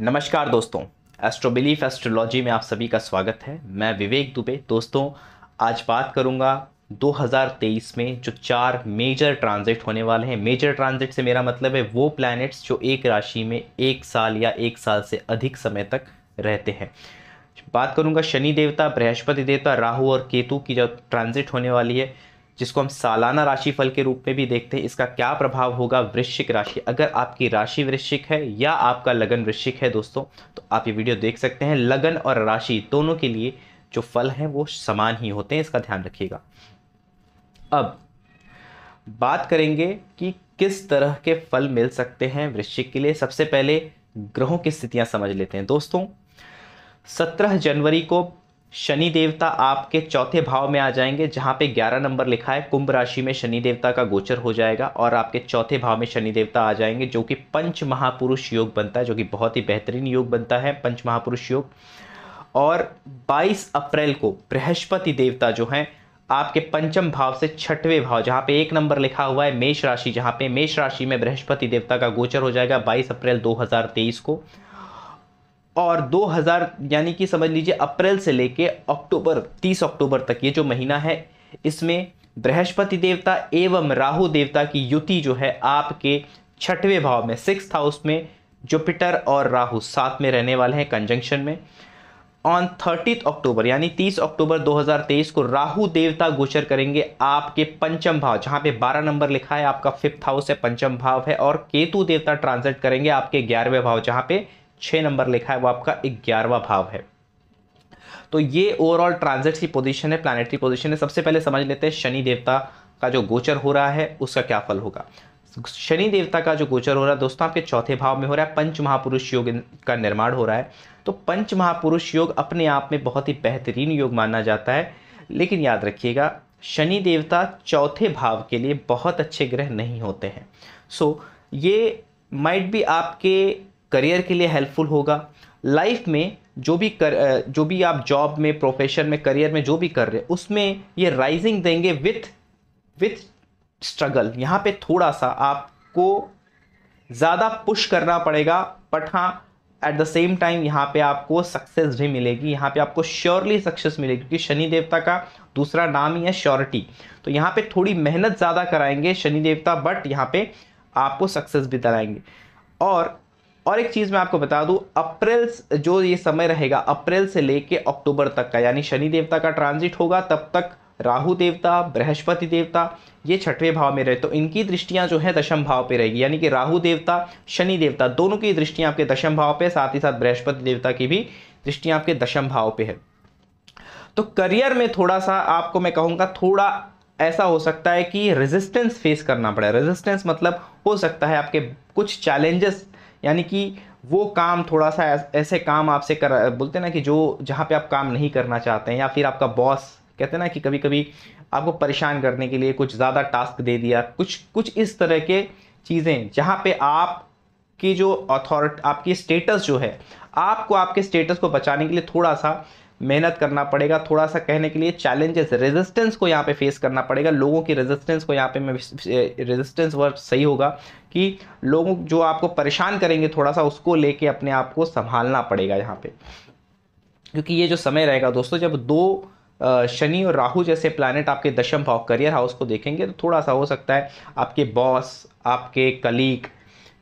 नमस्कार दोस्तों astro belief astrology में आप सभी का स्वागत है मैं विवेक दुबे दोस्तों आज बात करूंगा 2023 में जो चार मेजर ट्रांजिट होने वाले हैं मेजर ट्रांजिट से मेरा मतलब है वो प्लैनेट्स जो एक राशि में एक साल या एक साल से अधिक समय तक रहते हैं बात करूंगा शनि देवता बृहस्पति देवता राहु और केतु की जो ट्रांजिट होने वाली है जिसको हम सालाना राशि फल के रूप में भी देखते हैं इसका क्या प्रभाव होगा वृश्चिक राशि अगर आपकी राशि वृश्चिक है या आपका लगन वृश्चिक है दोस्तों तो आप ये वीडियो देख सकते हैं लगन और राशि दोनों के लिए जो फल हैं वो समान ही होते हैं इसका ध्यान रखिएगा अब बात करेंगे कि किस तरह के फल मिल सकते हैं वृश्चिक के लिए सबसे पहले ग्रहों की स्थितियां समझ लेते हैं दोस्तों 17 जनवरी को शनि देवता आपके चौथे भाव में आ जाएंगे जहां पे 11 नंबर लिखा है कुंभ राशि में शनि देवता का गोचर हो जाएगा और आपके चौथे भाव में शनि देवता आ जाएंगे जो कि पंच महापुरुष योग बनता है जो कि बहुत ही बेहतरीन योग बनता है पंच महापुरुष योग और 22 अप्रैल को बृहस्पति देवता जो है आपके पंचम भाव से छठवें भाव जहाँ पे एक नंबर लिखा हुआ है मेष राशि जहाँ पे मेष राशि में बृहस्पति देवता का गोचर हो जाएगा 22 अप्रैल 2023 को और 2000 यानी कि समझ लीजिए अप्रैल से लेके अक्टूबर 30 अक्टूबर तक ये जो महीना है इसमें बृहस्पति देवता एवं राहु देवता की युति जो है आपके छठवें भाव में सिक्स हाउस में जुपिटर और राहु साथ में रहने वाले हैं कंजंक्शन में ऑन थर्टीथ अक्टूबर यानी 30 अक्टूबर 2023 को राहु देवता गोचर करेंगे आपके पंचम भाव जहां पे 12 नंबर लिखा है आपका फिफ्थ हाउस है पंचम भाव है और केतु देवता ट्रांजिट करेंगे आपके ग्यारहवें भाव जहां पे छः नंबर लिखा है वो आपका ग्यारहवा भाव है तो ये ओवरऑल ट्रांजिट की पोजीशन है प्लानिटरी पोजीशन है सबसे पहले समझ लेते हैं शनि देवता का जो गोचर हो रहा है उसका क्या फल होगा शनि देवता का जो गोचर हो रहा है दोस्तों आपके चौथे भाव में हो रहा है पंच महापुरुष योग का निर्माण हो रहा है तो पंच महापुरुष योग अपने आप में बहुत ही बेहतरीन योग माना जाता है लेकिन याद रखिएगा शनि देवता चौथे भाव के लिए बहुत अच्छे ग्रह नहीं होते हैं सो so, ये माइट भी आपके करियर के लिए हेल्पफुल होगा लाइफ में जो भी कर जो भी आप जॉब में प्रोफेशन में करियर में जो भी कर रहे हैं उसमें ये राइजिंग देंगे विथ विथ स्ट्रगल यहाँ पे थोड़ा सा आपको ज़्यादा पुश करना पड़ेगा बट हाँ एट द सेम टाइम यहाँ पे आपको सक्सेस भी मिलेगी यहाँ पे आपको श्योरली सक्सेस मिलेगी क्योंकि शनि देवता का दूसरा नाम ही है श्योरिटी तो यहाँ पे थोड़ी मेहनत ज़्यादा कराएंगे शनि देवता बट यहाँ पे आपको सक्सेस भी दिलाएंगे और और एक चीज़ मैं आपको बता दूं अप्रैल जो ये समय रहेगा अप्रैल से लेके अक्टूबर तक का यानी शनि देवता का ट्रांजिट होगा तब तक राहु देवता बृहस्पति देवता ये छठवें भाव में रहे तो इनकी दृष्टियां जो है दशम भाव पे रहेगी यानी कि राहु देवता शनि देवता दोनों की दृष्टियां आपके दशम भाव पे साथ ही साथ बृहस्पति देवता की भी दृष्टियां आपके दशम भाव पे है तो करियर में थोड़ा सा आपको मैं कहूँगा थोड़ा ऐसा हो सकता है कि रेजिस्टेंस फेस करना पड़े रेजिस्टेंस मतलब हो सकता है आपके कुछ चैलेंजेस यानी कि वो काम थोड़ा सा ऐसे काम आपसे कर बोलते ना कि जो जहाँ पे आप काम नहीं करना चाहते हैं या फिर आपका बॉस कहते हैं ना कि कभी कभी आपको परेशान करने के लिए कुछ ज़्यादा टास्क दे दिया कुछ कुछ इस तरह के चीज़ें जहाँ पे आप की जो अथॉरिटी आपकी स्टेटस जो है आपको आपके स्टेटस को बचाने के लिए थोड़ा सा मेहनत करना पड़ेगा थोड़ा सा कहने के लिए चैलेंजेस रेजिस्टेंस को यहाँ पे फेस करना पड़ेगा लोगों की रेजिस्टेंस को यहाँ पे मैं रेजिस्टेंस वर्क सही होगा कि लोगों जो आपको परेशान करेंगे थोड़ा सा उसको लेके अपने आप को संभालना पड़ेगा यहाँ पे क्योंकि ये जो समय रहेगा दोस्तों जब दो शनि और राहु जैसे प्लानट आपके दशम भाव करियर हाउस को देखेंगे तो थोड़ा सा हो सकता है आपके बॉस आपके कलीग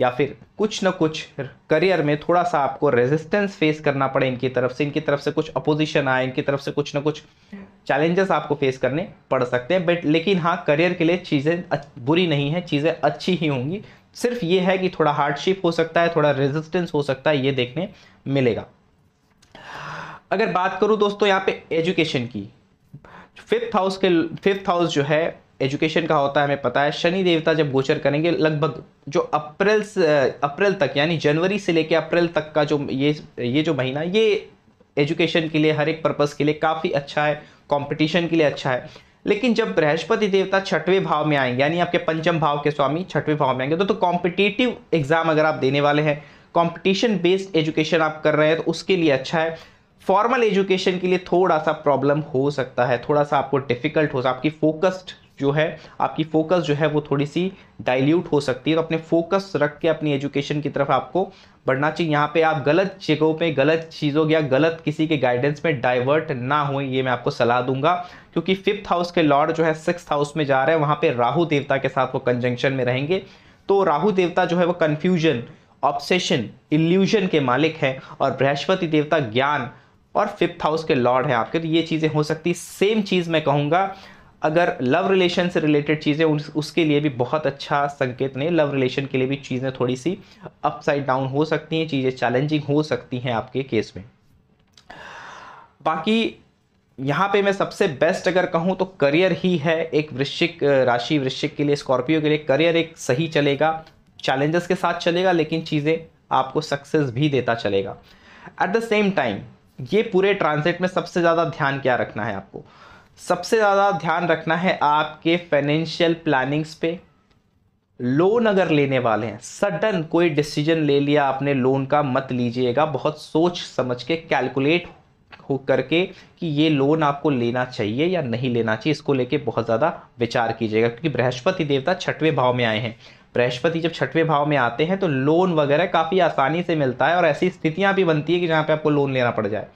या फिर कुछ ना कुछ करियर में थोड़ा सा आपको रेजिस्टेंस फेस करना पड़े इनकी तरफ से इनकी तरफ से कुछ अपोजिशन आए इनकी तरफ से कुछ ना कुछ चैलेंजेस आपको फेस करने पड़ सकते हैं बट लेकिन हाँ करियर के लिए चीज़ें बुरी नहीं है चीज़ें अच्छी ही होंगी सिर्फ ये है कि थोड़ा हार्डशिप हो सकता है थोड़ा रेजिस्टेंस हो सकता है ये देखने मिलेगा अगर बात करूँ दोस्तों यहाँ पे एजुकेशन की फिफ्थ हाउस के फिफ्थ हाउस जो है एजुकेशन का होता है हमें पता है शनि देवता जब गोचर करेंगे लगभग जो अप्रैल अप्रैल तक यानी जनवरी से लेकर अप्रैल तक का जो ये ये जो महीना ये एजुकेशन के लिए हर एक पर्पज़ के लिए काफ़ी अच्छा है कॉम्पिटिशन के लिए अच्छा है लेकिन जब बृहस्पति देवता छठवें भाव में आएंगे यानी आपके पंचम भाव के स्वामी छठवें भाव में आएंगे तो तो कॉम्पिटिटिव एग्ज़ाम अगर आप देने वाले हैं कॉम्पिटिशन बेस्ड एजुकेशन आप कर रहे हैं तो उसके लिए अच्छा है फॉर्मल एजुकेशन के लिए थोड़ा सा प्रॉब्लम हो सकता है थोड़ा सा आपको डिफिकल्ट हो सकता आपकी फोकस्ड जो है आपकी फोकस जो है वो थोड़ी सी डाइल्यूट हो सकती है तो अपने फोकस रख के अपनी एजुकेशन की तरफ आपको बढ़ना चाहिए यहाँ पे आप गलत जगहों पे गलत चीज़ों या गलत किसी के गाइडेंस में डाइवर्ट ना हो ये मैं आपको सलाह दूंगा क्योंकि फिफ्थ हाउस के लॉर्ड जो है सिक्स हाउस में जा रहे हैं वहाँ पर राहू देवता के साथ वो कंजंक्शन में रहेंगे तो राहु देवता जो है वो कन्फ्यूजन ऑब्सेशन इल्यूजन के मालिक हैं और बृहस्पति देवता ज्ञान और फिफ्थ हाउस के लॉर्ड हैं आपके तो ये चीज़ें हो सकती सेम चीज़ मैं कहूँगा अगर लव रिलेशन से रिलेटेड चीज़ें उस, उसके लिए भी बहुत अच्छा संकेत नहीं लव रिलेशन के लिए भी चीज़ें थोड़ी सी अपसाइड डाउन हो सकती हैं चीज़ें चैलेंजिंग हो सकती हैं आपके केस में बाकी यहाँ पे मैं सबसे बेस्ट अगर कहूँ तो करियर ही है एक वृश्चिक राशि वृश्चिक के लिए स्कॉर्पियो के लिए करियर एक सही चलेगा चैलेंजेस के साथ चलेगा लेकिन चीज़ें आपको सक्सेस भी देता चलेगा एट द सेम टाइम ये पूरे ट्रांजिट में सबसे ज़्यादा ध्यान क्या रखना है आपको सबसे ज़्यादा ध्यान रखना है आपके फाइनेंशियल प्लानिंग्स पे लोन अगर लेने वाले हैं सडन कोई डिसीजन ले लिया आपने लोन का मत लीजिएगा बहुत सोच समझ के कैलकुलेट हो करके कि ये लोन आपको लेना चाहिए या नहीं लेना चाहिए इसको लेके बहुत ज़्यादा विचार कीजिएगा क्योंकि बृहस्पति देवता छठवें भाव में आए हैं बृहस्पति जब छठवें भाव में आते हैं तो लोन वगैरह काफ़ी आसानी से मिलता है और ऐसी स्थितियाँ भी बनती है कि जहाँ पर आपको लोन लेना पड़ जाए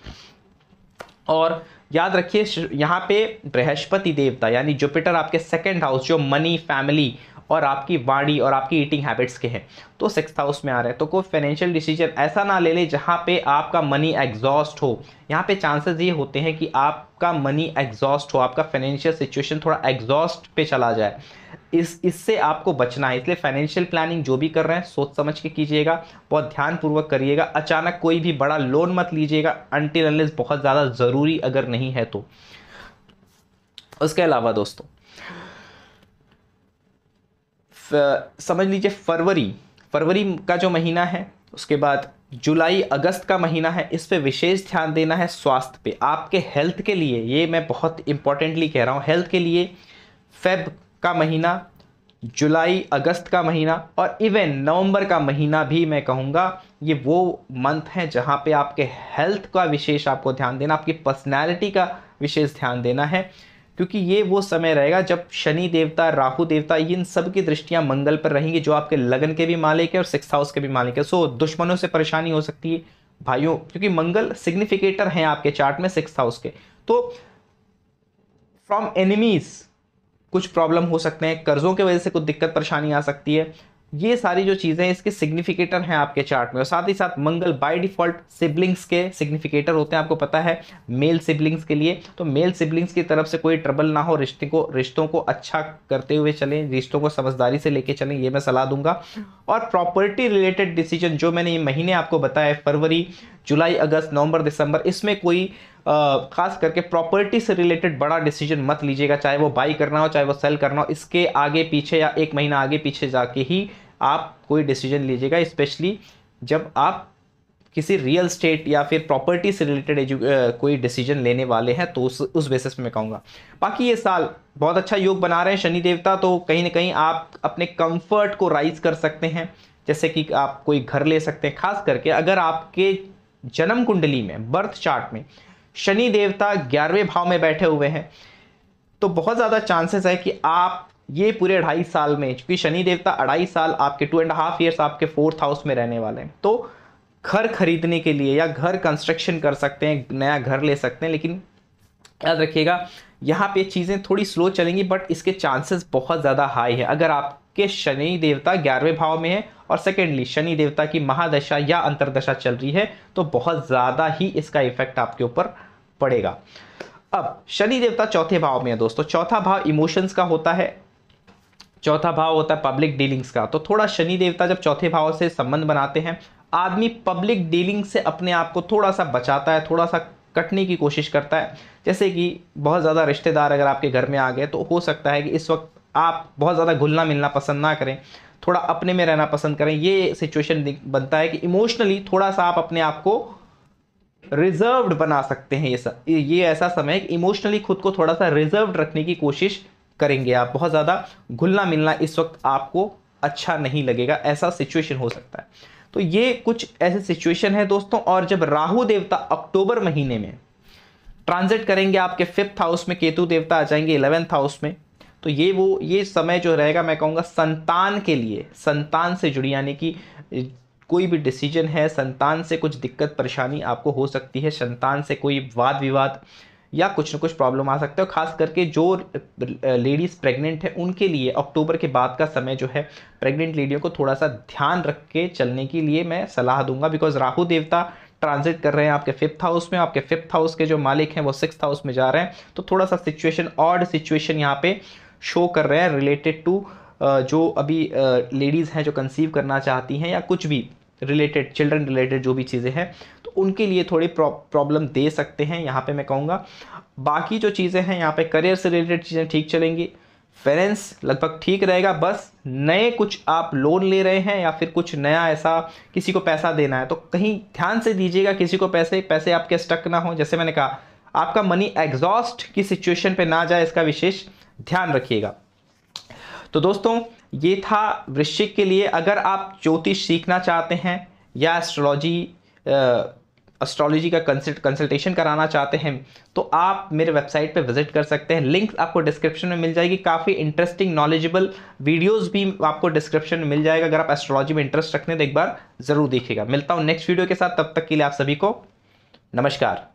और याद रखिए यहाँ पे बृहस्पति देवता यानी जुपिटर आपके सेकेंड हाउस जो मनी फैमिली और आपकी वाणी और आपकी ईटिंग हैबिट्स के हैं तो सिक्स हाउस में आ रहे हैं तो कोई फाइनेंशियल डिसीजन ऐसा ना ले ले जहाँ पे आपका मनी एग्जॉस्ट हो यहाँ पे चांसेस ये होते हैं कि आपका मनी एग्जॉस्ट हो आपका फाइनेंशियल सिचुएशन थोड़ा एग्जॉस्ट पे चला जाए इस इससे आपको बचना है इसलिए फाइनेंशियल प्लानिंग जो भी कर रहे हैं सोच समझ के कीजिएगा बहुत ध्यानपूर्वक करिएगा अचानक कोई भी बड़ा लोन मत लीजिएगा अनटिल अनलेस बहुत ज़्यादा ज़रूरी अगर नहीं है तो उसके अलावा दोस्तों समझ लीजिए फरवरी फरवरी का जो महीना है उसके बाद जुलाई अगस्त का महीना है इस पर विशेष ध्यान देना है स्वास्थ्य पे आपके हेल्थ के लिए ये मैं बहुत इंपॉर्टेंटली कह रहा हूँ हेल्थ के लिए फेब का महीना जुलाई अगस्त का महीना और इवन नवंबर का महीना भी मैं कहूँगा ये वो मंथ हैं जहाँ पे आपके हेल्थ का विशेष आपको ध्यान देना आपकी पर्सनैलिटी का विशेष ध्यान देना है क्योंकि ये वो समय रहेगा जब शनि देवता राहु देवता इन सब की दृष्टियाँ मंगल पर रहेंगी जो आपके लगन के भी मालिक है और सिक्स हाउस के भी मालिक है सो दुश्मनों से परेशानी हो सकती है भाइयों क्योंकि मंगल सिग्निफिकेटर हैं आपके चार्ट में सिक्स हाउस के तो फ्रॉम एनिमीज़ कुछ प्रॉब्लम हो सकते हैं कर्ज़ों की वजह से कुछ दिक्कत परेशानी आ सकती है ये सारी जो चीज़ें इसके सिग्निफिकेटर हैं आपके चार्ट में और साथ ही साथ मंगल बाय डिफ़ॉल्ट सिबलिंग्स के सिग्निफिकेटर होते हैं आपको पता है मेल सिबलिंग्स के लिए तो मेल सिबलिंग्स की तरफ से कोई ट्रबल ना हो रिश्ते को रिश्तों को अच्छा करते हुए चलें रिश्तों को समझदारी से लेके चलें ये मैं सलाह दूंगा और प्रॉपर्टी रिलेटेड डिसीजन जो मैंने ये महीने आपको बताया फरवरी जुलाई अगस्त नवंबर दिसंबर इसमें कोई खास करके प्रॉपर्टी से रिलेटेड बड़ा डिसीजन मत लीजिएगा चाहे वो बाई करना हो चाहे वो सेल करना हो इसके आगे पीछे या एक महीना आगे पीछे जाके ही आप कोई डिसीजन लीजिएगा स्पेशली जब आप किसी रियल स्टेट या फिर प्रॉपर्टी से रिलेटेड एजु कोई डिसीजन लेने वाले हैं तो उस उस बेसिस पे मैं कहूँगा बाकी ये साल बहुत अच्छा योग बना रहे हैं शनि देवता तो कहीं ना कहीं आप अपने कंफर्ट को राइज कर सकते हैं जैसे कि आप कोई घर ले सकते हैं खास करके अगर आपके जन्म कुंडली में बर्थ चार्ट में शनि देवता ग्यारहवें भाव में बैठे हुए हैं तो बहुत ज़्यादा चांसेस है कि आप ये पूरे ढाई साल में क्योंकि शनि देवता अढ़ाई साल आपके टू एंड हाफ ईयर्स आपके फोर्थ हाउस में रहने वाले हैं तो घर खरीदने के लिए या घर कंस्ट्रक्शन कर सकते हैं नया घर ले सकते हैं लेकिन याद रखिएगा यहाँ पे चीज़ें थोड़ी स्लो चलेंगी बट इसके चांसेस बहुत ज़्यादा हाई है अगर आप कि शनि देवता ग्यारहवें भाव में है और सेकेंडली शनि देवता की महादशा या अंतरदशा चल रही है तो बहुत ज़्यादा ही इसका इफेक्ट आपके ऊपर पड़ेगा अब शनि देवता चौथे भाव में है दोस्तों चौथा भाव इमोशंस का होता है चौथा भाव होता है पब्लिक डीलिंग्स का तो थोड़ा शनि देवता जब चौथे भाव से संबंध बनाते हैं आदमी पब्लिक डीलिंग से अपने आप को थोड़ा सा बचाता है थोड़ा सा कटने की कोशिश करता है जैसे कि बहुत ज़्यादा रिश्तेदार अगर आपके घर में आ गए तो हो सकता है कि इस वक्त आप बहुत ज़्यादा घुलना मिलना पसंद ना करें थोड़ा अपने में रहना पसंद करें ये सिचुएशन बनता है कि इमोशनली थोड़ा सा आप अपने आप को रिजर्व्ड बना सकते हैं ये सब ये ऐसा समय है कि इमोशनली खुद को थोड़ा सा रिजर्व्ड रखने की कोशिश करेंगे आप बहुत ज़्यादा घुलना मिलना इस वक्त आपको अच्छा नहीं लगेगा ऐसा सिचुएशन हो सकता है तो ये कुछ ऐसे सिचुएशन है दोस्तों और जब राहु देवता अक्टूबर महीने में ट्रांजिट करेंगे आपके फिफ्थ हाउस में केतु देवता आ जाएंगे इलेवेंथ हाउस में तो ये वो ये समय जो रहेगा मैं कहूँगा संतान के लिए संतान से जुड़ी यानी कि कोई भी डिसीजन है संतान से कुछ दिक्कत परेशानी आपको हो सकती है संतान से कोई वाद विवाद या कुछ ना कुछ प्रॉब्लम आ सकता है खास करके जो लेडीज़ प्रेग्नेंट है उनके लिए अक्टूबर के बाद का समय जो है प्रेग्नेंट लेडियों को थोड़ा सा ध्यान रख के चलने के लिए मैं सलाह दूंगा बिकॉज राहु देवता ट्रांजिट कर रहे हैं आपके फिफ्थ हाउस में आपके फिफ्थ हाउस के जो मालिक हैं वो सिक्स हाउस में जा रहे हैं तो थोड़ा सा सिचुएशन ऑड सिचुएशन यहाँ पे शो कर रहे हैं रिलेटेड टू जो अभी लेडीज़ हैं जो कंसीव करना चाहती हैं या कुछ भी रिलेटेड चिल्ड्रन रिलेटेड जो भी चीज़ें हैं तो उनके लिए थोड़ी प्रॉब्लम दे सकते हैं यहाँ पे मैं कहूँगा बाकी जो चीज़ें हैं यहाँ पे करियर से रिलेटेड चीज़ें ठीक चलेंगी फेरेंस लगभग ठीक रहेगा बस नए कुछ आप लोन ले रहे हैं या फिर कुछ नया ऐसा किसी को पैसा देना है तो कहीं ध्यान से दीजिएगा किसी को पैसे पैसे आपके स्टक ना हो जैसे मैंने कहा आपका मनी एग्जॉस्ट की सिचुएशन पे ना जाए इसका विशेष ध्यान रखिएगा तो दोस्तों ये था वृश्चिक के लिए अगर आप ज्योतिष सीखना चाहते हैं या एस्ट्रोलॉजी एस्ट्रोलॉजी का कंसल्ट कंसल्टेशन कराना चाहते हैं तो आप मेरे वेबसाइट पे विजिट कर सकते हैं लिंक आपको डिस्क्रिप्शन में मिल जाएगी काफ़ी इंटरेस्टिंग नॉलेजेबल वीडियोस भी आपको डिस्क्रिप्शन में मिल जाएगा अगर आप एस्ट्रोलॉजी में इंटरेस्ट रखने तो एक बार ज़रूर देखिएगा मिलता हूँ नेक्स्ट वीडियो के साथ तब तक के लिए आप सभी को नमस्कार